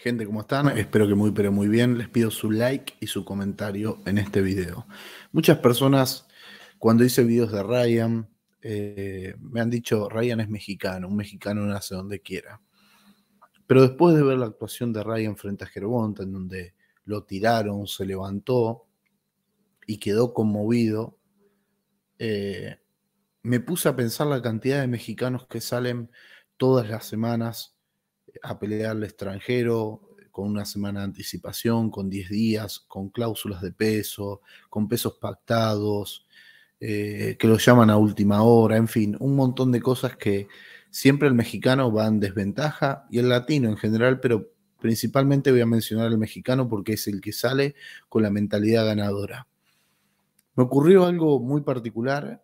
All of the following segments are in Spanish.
Gente, ¿cómo están? Espero que muy, pero muy bien. Les pido su like y su comentario en este video. Muchas personas, cuando hice videos de Ryan, eh, me han dicho, Ryan es mexicano, un mexicano nace donde quiera. Pero después de ver la actuación de Ryan frente a Gervonta, en donde lo tiraron, se levantó y quedó conmovido, eh, me puse a pensar la cantidad de mexicanos que salen todas las semanas eh, a pelear al extranjero, con una semana de anticipación, con 10 días, con cláusulas de peso, con pesos pactados, eh, que los llaman a última hora, en fin, un montón de cosas que Siempre el mexicano va en desventaja y el latino en general, pero principalmente voy a mencionar al mexicano porque es el que sale con la mentalidad ganadora. Me ocurrió algo muy particular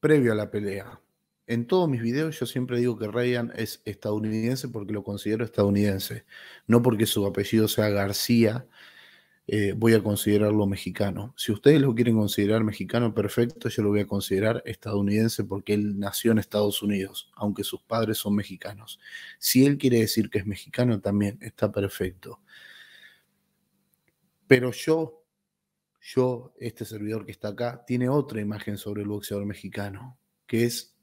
previo a la pelea. En todos mis videos yo siempre digo que Ryan es estadounidense porque lo considero estadounidense, no porque su apellido sea García, eh, voy a considerarlo mexicano. Si ustedes lo quieren considerar mexicano, perfecto, yo lo voy a considerar estadounidense porque él nació en Estados Unidos, aunque sus padres son mexicanos. Si él quiere decir que es mexicano, también está perfecto. Pero yo, yo, este servidor que está acá, tiene otra imagen sobre el boxeador mexicano, que es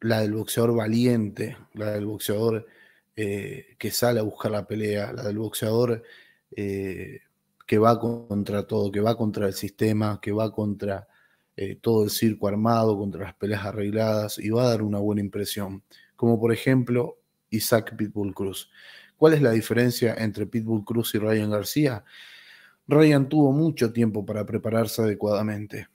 la del boxeador valiente, la del boxeador eh, que sale a buscar la pelea, la del boxeador eh, que va contra todo, que va contra el sistema, que va contra eh, todo el circo armado, contra las peleas arregladas y va a dar una buena impresión. Como por ejemplo Isaac Pitbull Cruz. ¿Cuál es la diferencia entre Pitbull Cruz y Ryan García? Ryan tuvo mucho tiempo para prepararse adecuadamente,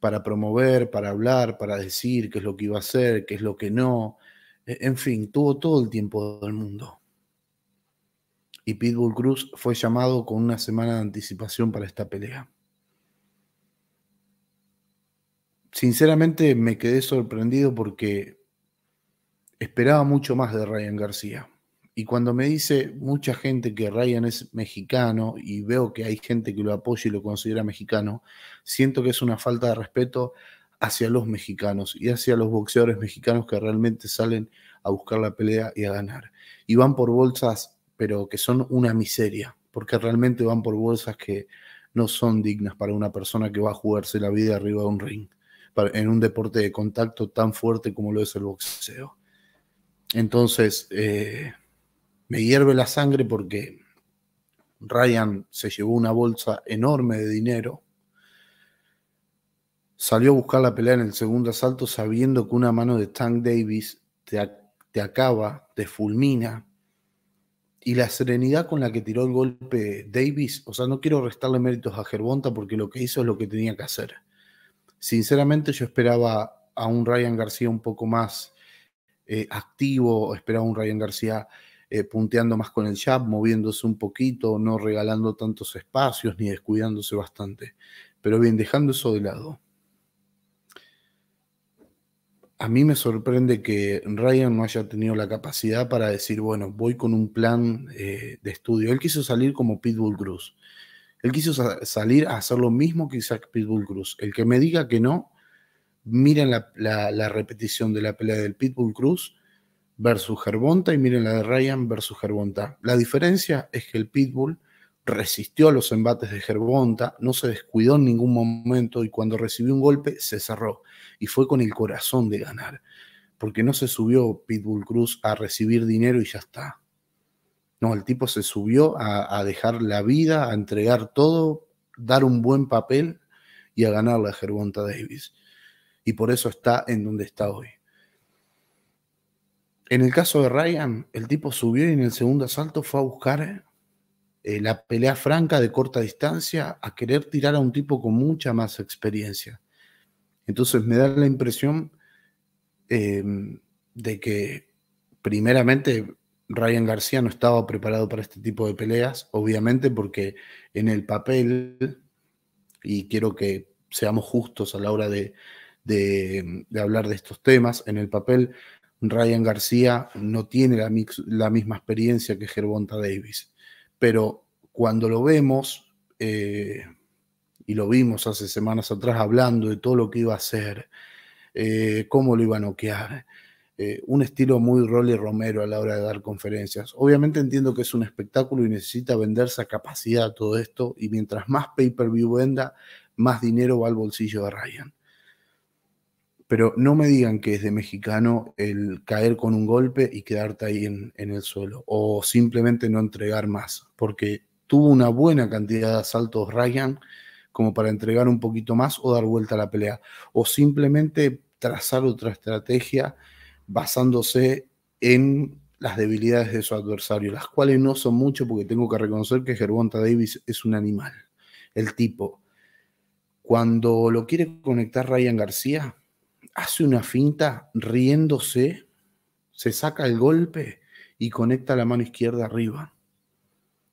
para promover, para hablar, para decir qué es lo que iba a hacer, qué es lo que no, e, en fin, tuvo todo el tiempo del mundo. Y Pitbull Cruz fue llamado con una semana de anticipación para esta pelea. Sinceramente me quedé sorprendido porque esperaba mucho más de Ryan García. Y cuando me dice mucha gente que Ryan es mexicano y veo que hay gente que lo apoya y lo considera mexicano, siento que es una falta de respeto hacia los mexicanos y hacia los boxeadores mexicanos que realmente salen a buscar la pelea y a ganar. Y van por bolsas, pero que son una miseria, porque realmente van por bolsas que no son dignas para una persona que va a jugarse la vida arriba de un ring, en un deporte de contacto tan fuerte como lo es el boxeo. Entonces, eh, me hierve la sangre porque Ryan se llevó una bolsa enorme de dinero Salió a buscar la pelea en el segundo asalto sabiendo que una mano de Tank Davis te, acaba, te fulmina. Y la serenidad con la que tiró el golpe Davis, o sea, no quiero restarle méritos a Gervonta porque lo que hizo es lo que tenía que hacer. Sinceramente yo esperaba a un Ryan García un poco más eh, activo, esperaba a un Ryan García eh, punteando más con el jab, moviéndose un poquito, no regalando tantos espacios ni descuidándose bastante. Pero bien, dejando eso de lado, a mí me sorprende que Ryan no haya tenido la capacidad para decir, bueno, voy con un plan eh, de estudio. Él quiso salir como Pitbull Cruz. Él quiso salir a hacer lo mismo que Isaac Pitbull Cruz. El que me diga que no, miren la, repetición de la pelea del Pitbull Cruz versus Gervonta y miren la de Ryan versus Gervonta. La diferencia es que el Pitbull resistió a los embates de Gerbonta, no se descuidó en ningún momento y cuando recibió un golpe se cerró y fue con el corazón de ganar, porque no se subió Pitbull Cruz a recibir dinero y ya está. No, el tipo se subió a, dejar la vida, a entregar todo, dar un buen papel y a ganar la Gerbonta Davis. Y por eso está en donde está hoy. En el caso de Ryan, el tipo subió y en el segundo asalto fue a buscar eh, la pelea franca de corta distancia a querer tirar a un tipo con mucha más experiencia. Entonces me da la impresión em, de que primeramente Ryan García no estaba preparado para este tipo de peleas, obviamente porque en el papel, y quiero que seamos justos a la hora de, hablar de estos temas, en el papel Ryan García no tiene la, la misma experiencia que Gervonta Davis pero cuando lo vemos, eh, y lo vimos hace semanas atrás hablando de todo lo que iba a hacer, eh, cómo lo iba a noquear, eh, un estilo muy Rolly Romero a la hora de dar conferencias. Obviamente entiendo que es un espectáculo y necesita venderse a capacidad todo esto, y mientras más pay-per-view venda, más dinero va al bolsillo de Ryan pero no me digan que es de mexicano el caer con un golpe y quedarte ahí en, el suelo, o simplemente no entregar más, porque tuvo una buena cantidad de asaltos Ryan como para entregar un poquito más o dar vuelta a la pelea, o simplemente trazar otra estrategia basándose en las debilidades de su adversario, las cuales no son mucho porque tengo que reconocer que Gervonta Davis es un animal, el tipo. Cuando lo quiere conectar Ryan García, hace una finta riéndose, se saca el golpe y conecta la mano izquierda arriba.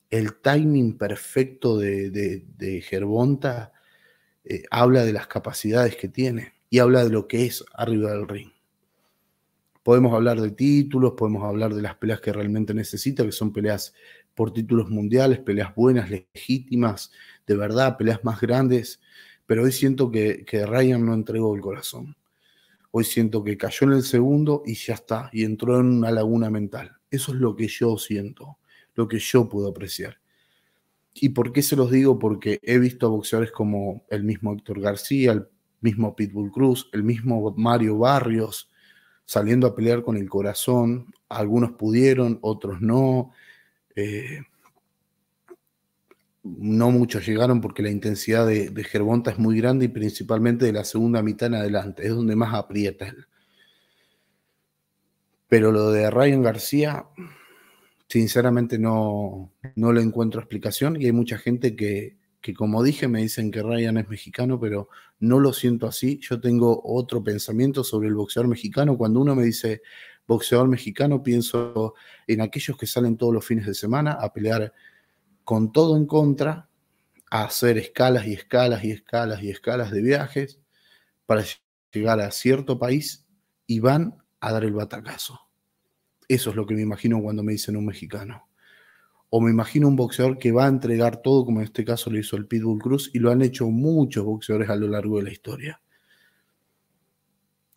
El timing perfecto de, de, Gerbonta eh, habla de las capacidades que tiene y habla de lo que es arriba del ring. Podemos hablar de títulos, podemos hablar de las peleas que realmente necesita, que son peleas por títulos mundiales, peleas buenas, legítimas, de verdad, peleas más grandes, pero hoy siento que, que Ryan no entregó el corazón hoy siento que cayó en el segundo y ya está, y entró en una laguna mental. Eso es lo que yo siento, lo que yo puedo apreciar. ¿Y por qué se los digo? Porque he visto a boxeadores como el mismo Héctor García, el mismo Pitbull Cruz, el mismo Mario Barrios, saliendo a pelear con el corazón. Algunos pudieron, otros no. Eh, no muchos llegaron porque la intensidad de, de, Gervonta es muy grande y principalmente de la segunda mitad en adelante, es donde más aprieta. Pero lo de Ryan García, sinceramente no, no le encuentro explicación y hay mucha gente que, que, como dije, me dicen que Ryan es mexicano, pero no lo siento así. Yo tengo otro pensamiento sobre el boxeador mexicano. Cuando uno me dice boxeador mexicano, pienso en aquellos que salen todos los fines de semana a pelear con todo en contra, a hacer escalas y escalas y escalas y escalas de viajes para llegar a cierto país y van a dar el batacazo. Eso es lo que me imagino cuando me dicen un mexicano. O me imagino un boxeador que va a entregar todo, como en este caso lo hizo el Pitbull Cruz, y lo han hecho muchos boxeadores a lo largo de la historia.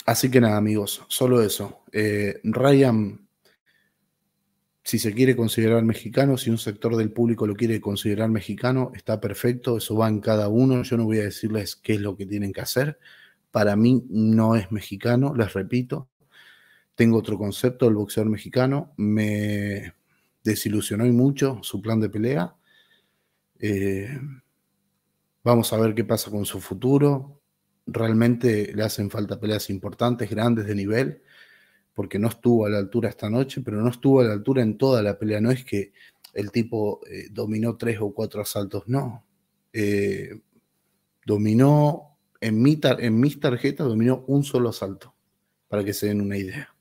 Así que nada, amigos, solo eso. Eh, Ryan si se quiere considerar mexicano, si un sector del público lo quiere considerar mexicano, está perfecto, eso va en cada uno, yo no voy a decirles qué es lo que tienen que hacer, para mí no es mexicano, les repito, tengo otro concepto del boxeador mexicano, me desilusionó y mucho su plan de pelea, eh, vamos a ver qué pasa con su futuro, realmente le hacen falta peleas importantes, grandes de nivel, porque no estuvo a la altura esta noche, pero no estuvo a la altura en toda la pelea. No es que el tipo eh, dominó tres o cuatro asaltos, no. Eh, dominó, en, en mis tarjetas, dominó un solo asalto, para que se den una idea.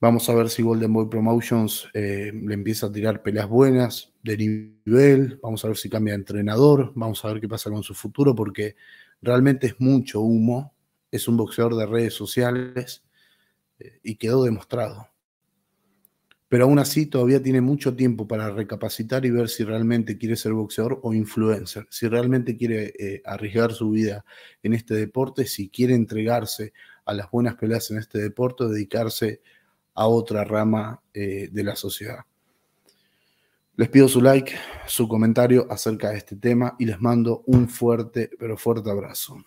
Vamos a ver si Golden Boy Promotions eh, le empieza a tirar peleas buenas, de nivel, vamos a ver si cambia de entrenador, vamos a ver qué pasa con su futuro, porque realmente es mucho humo, es un boxeador de redes sociales, este, y quedó demostrado. Pero aún así todavía tiene mucho tiempo para recapacitar y ver si realmente quiere ser boxeador o influencer, si realmente quiere eh, arriesgar su vida en este deporte, si quiere entregarse a las buenas peleas en este deporte o dedicarse a otra rama eh, de la sociedad. Les pido su like, su comentario acerca de este tema y les mando un fuerte, pero fuerte abrazo.